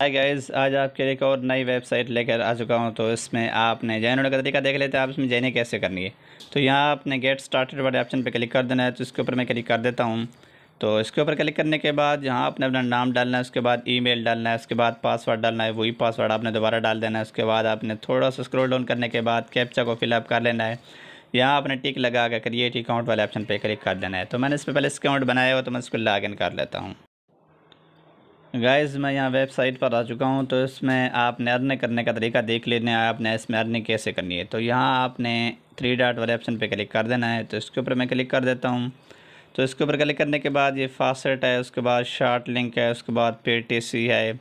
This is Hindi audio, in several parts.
हाय गाइस आज आपके लिए एक और नई वेबसाइट लेकर आ चुका हूँ तो इसमें आपने जैन होने का तरीका देख लेते हैं आप इसमें जॉइनिंग कैसे करनी है तो यहाँ आपने गेट स्टार्टेड वाले ऑप्शन पर क्लिक कर देना है तो इसके ऊपर मैं क्लिक कर देता हूँ तो इसके ऊपर क्लिक करने के बाद यहाँ आपने अपना नाम डालना है उसके बाद ई डालना है उसके बाद पासवर्ड डालना है वही पासवर्ड आपने दोबारा डाल देना है उसके बाद आपने थोड़ा सा स्क्रोल डाउन करने के बाद कैप्चा को फिलअप कर लेना है यहाँ आपने टिक लगा कर क्रिएट अकाउंट वाले ऑप्शन पर क्लिक कर देना है तो मैंने इस पर पहले अकाउंट बनाया हुआ तो मैं इसको लॉग कर लेता हूँ गाइज़ मैं यहाँ वेबसाइट पर आ चुका हूँ तो इसमें आपने अर्न करने का तरीका देख लेने है आपने इसमें अर्निंग कैसे करनी है तो यहाँ आपने थ्री डॉट वाले ऑप्शन पे क्लिक कर देना है तो इसके ऊपर मैं क्लिक कर देता हूँ तो इसके ऊपर क्लिक करने के बाद ये फासेट है उसके बाद शार्ट लिंक है उसके बाद पे है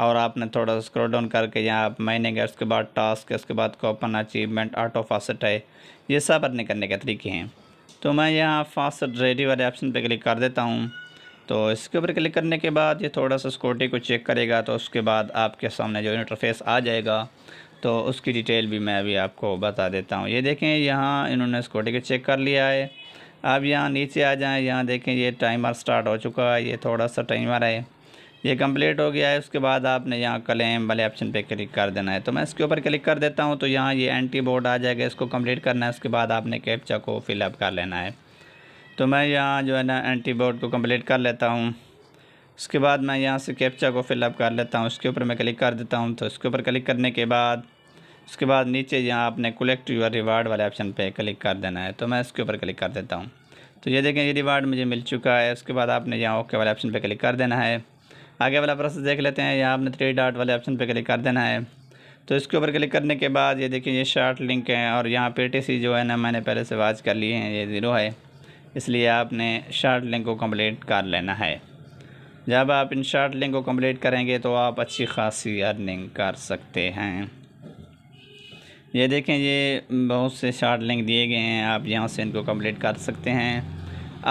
और आपने थोड़ा स्क्रोल डाउन करके यहाँ आप माइनिंग है उसके बाद टास्क है उसके बाद कॉपन अचीवमेंट ऑटो फासेट है ये सब अर्निंग करने के तरीके हैं तो मैं यहाँ फास्ट रेडी वाले ऑप्शन पर क्लिक कर देता हूँ तो इसके ऊपर क्लिक करने के बाद ये थोड़ा सा सिक्योरिटी को चेक करेगा तो उसके बाद आपके सामने जो इंटरफेस आ जाएगा तो उसकी डिटेल भी मैं अभी आपको बता देता हूँ ये देखें यहाँ इन्होंने सिक्योरिटी को चेक कर लिया है आप यहाँ नीचे आ जाएँ यहाँ देखें ये टाइमर स्टार्ट हो चुका है ये थोड़ा सा टाइमर है ये कम्प्लीट हो गया है उसके बाद आपने यहाँ क्लेम वाले ऑप्शन पे क्लिक कर देना है तो मैं इसके ऊपर क्लिक कर देता हूँ तो यहाँ ये एंटी बोर्ड आ जाएगा इसको कम्प्लीट करना है उसके बाद आपने कैप्चा को फिलअप कर लेना है तो मैं यहाँ जो है ना एंटी बोर्ड को कम्प्लीट कर लेता हूँ उसके बाद मैं यहाँ से कैप्चा को फिलअप कर लेता हूँ उसके ऊपर मैं क्लिक कर देता हूँ तो उसके ऊपर क्लिक करने के बाद उसके बाद नीचे यहाँ आपने कलेक्ट यूर रिवार्ड वाले ऑप्शन पे क्लिक कर देना है तो मैं इसके ऊपर क्लिक कर देता हूँ तो ये देखें ये रिवार्ड मुझे मिल चुका है उसके बाद आपने यहाँ ओके वाले ऑप्शन पे क्लिक कर देना है आगे वाला प्रोसेस देख लेते हैं यहाँ आपने थ्री डॉट वाले ऑप्शन पर क्लिक कर देना है तो इसके ऊपर क्लिक करने के बाद ये देखिए ये शार्ट लिंक है और यहाँ पे जो है ना मैंने पहले से वाच कर लिए हैं ये ज़ीरो है इसलिए आपने शार्ट लिंक को कम्प्लीट कर लेना है जब आप इन शार्ट लिंक को कम्प्लीट करेंगे तो आप अच्छी खासी अर्निंग कर सकते हैं ये देखें ये बहुत से शार्ट लिंक दिए गए हैं आप यहाँ से इनको कम्प्लीट कर सकते हैं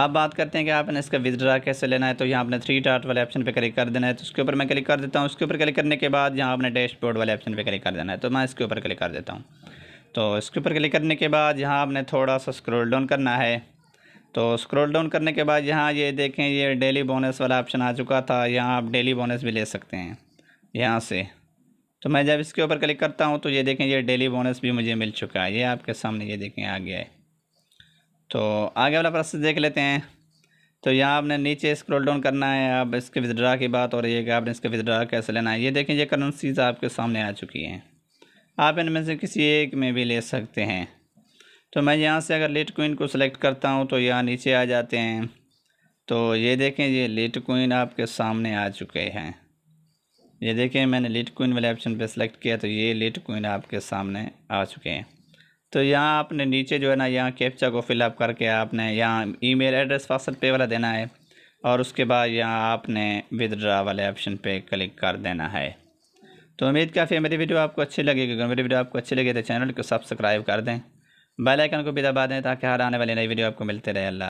आप बात करते हैं कि आपने इसका विदड्रा कैसे लेना है तो यहाँ आपने थ्री डाट वाले ऑप्शन पे क्लिक कर देना है तो उसके ऊपर मैं क्लिक कर देता हूँ उसके ऊपर क्लिक करने के बाद यहाँ आपने डैशबोर्ड वाले ऑप्शन पे क्लिक कर देना है तो मैं इसके ऊपर क्लिक कर देता हूँ तो इसके ऊपर क्लिक करने के बाद यहाँ आपने थोड़ा सा स्क्रोल डाउन करना है तो स्क्रॉल डाउन करने के बाद यहाँ ये देखें ये डेली बोनस वाला ऑप्शन आ चुका था यहाँ आप डेली बोनस भी ले सकते हैं यहाँ से तो मैं जब इसके ऊपर क्लिक करता हूँ तो ये देखें ये डेली बोनस भी मुझे मिल चुका है ये आपके सामने ये देखें आ गया है तो आगे वाला प्रोसेस देख लेते हैं तो यहाँ आपने नीचे स्क्रॉल डाउन करना है अब इसके विदड्रा की बात हो रही है कि आपने इसके विदड्रा कैसे लेना है ये देखें ये करेंसीज़ आपके सामने आ चुकी हैं आप इनमें से किसी एक में भी ले सकते हैं तो मैं यहाँ से अगर लेट कोइन को सिलेक्ट करता हूँ तो यहाँ नीचे आ जाते हैं तो ये देखें ये लेट कोइन आपके सामने आ चुके हैं ये देखें मैंने लेट कोइन वाले ऑप्शन पे सिलेक्ट किया तो ये लेट कोइन आपके सामने आ चुके हैं तो यहाँ आपने नीचे जो है ना यहाँ कैप्चा को फिलअप करके आपने यहाँ मेल एड्रेस फासल पे वाला देना है और उसके बाद यहाँ आपने विदड्रा वाले ऑप्शन पर क्लिक कर देना है तो उम्मीद काफ़ी है मेरी वीडियो आपको अच्छी लगेगी अगर मेरी वीडियो आपको अच्छी लगे तो चैनल को सब्सक्राइब कर दें बेल आइकन को भी दबा दें ताकि हर आने वाली नई वीडियो आपको मिलते रहे अल्लाह